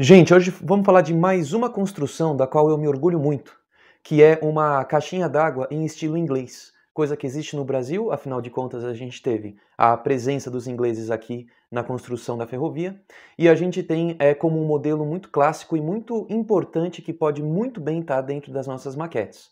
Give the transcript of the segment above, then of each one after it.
Gente, hoje vamos falar de mais uma construção da qual eu me orgulho muito, que é uma caixinha d'água em estilo inglês, coisa que existe no Brasil, afinal de contas a gente teve a presença dos ingleses aqui na construção da ferrovia, e a gente tem é, como um modelo muito clássico e muito importante que pode muito bem estar dentro das nossas maquetes.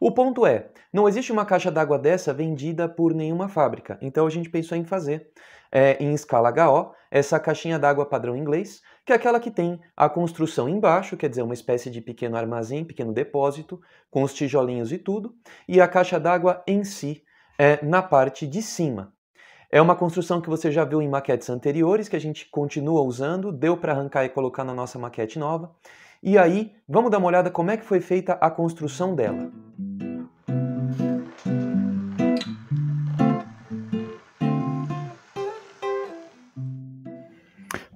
O ponto é, não existe uma caixa d'água dessa vendida por nenhuma fábrica. Então a gente pensou em fazer é, em escala HO essa caixinha d'água padrão inglês, que é aquela que tem a construção embaixo, quer dizer, uma espécie de pequeno armazém, pequeno depósito, com os tijolinhos e tudo, e a caixa d'água em si é na parte de cima. É uma construção que você já viu em maquetes anteriores, que a gente continua usando, deu para arrancar e colocar na nossa maquete nova. E aí, vamos dar uma olhada como é que foi feita a construção dela.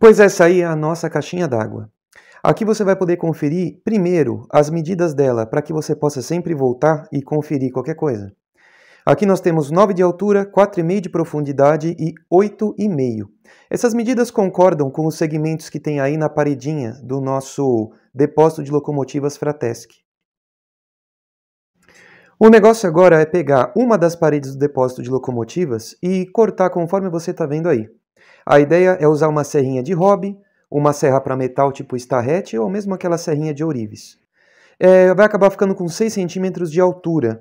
Pois essa aí é a nossa caixinha d'água. Aqui você vai poder conferir, primeiro, as medidas dela, para que você possa sempre voltar e conferir qualquer coisa. Aqui nós temos 9 de altura, 4,5 de profundidade e 8,5. Essas medidas concordam com os segmentos que tem aí na paredinha do nosso depósito de locomotivas Fratesc. O negócio agora é pegar uma das paredes do depósito de locomotivas e cortar conforme você está vendo aí. A ideia é usar uma serrinha de hobby, uma serra para metal tipo Starrett ou mesmo aquela serrinha de ourives. É, vai acabar ficando com 6 centímetros de altura.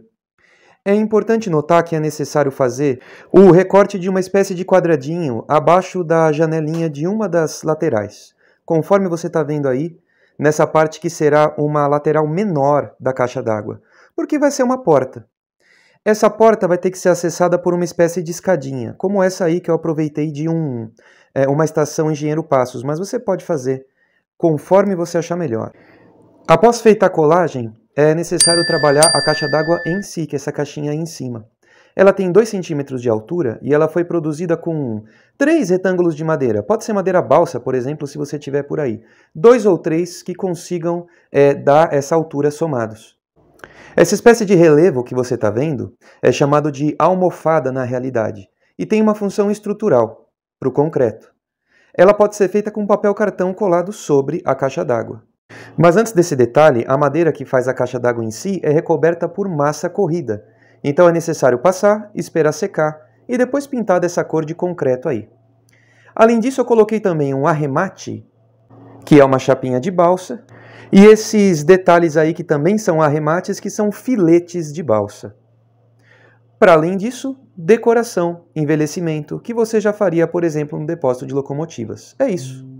É importante notar que é necessário fazer o recorte de uma espécie de quadradinho abaixo da janelinha de uma das laterais. Conforme você está vendo aí, nessa parte que será uma lateral menor da caixa d'água, porque vai ser uma porta. Essa porta vai ter que ser acessada por uma espécie de escadinha, como essa aí que eu aproveitei de um, é, uma estação Engenheiro Passos, mas você pode fazer conforme você achar melhor. Após feita a colagem, é necessário trabalhar a caixa d'água em si, que é essa caixinha aí em cima. Ela tem 2 centímetros de altura e ela foi produzida com três retângulos de madeira. Pode ser madeira balsa, por exemplo, se você tiver por aí. Dois ou três que consigam é, dar essa altura somados. Essa espécie de relevo que você está vendo é chamado de almofada na realidade e tem uma função estrutural para o concreto. Ela pode ser feita com papel cartão colado sobre a caixa d'água. Mas antes desse detalhe, a madeira que faz a caixa d'água em si é recoberta por massa corrida, então é necessário passar, esperar secar e depois pintar dessa cor de concreto aí. Além disso, eu coloquei também um arremate, que é uma chapinha de balsa, e esses detalhes aí que também são arremates, que são filetes de balsa. Para além disso, decoração, envelhecimento, que você já faria, por exemplo, no depósito de locomotivas. É isso.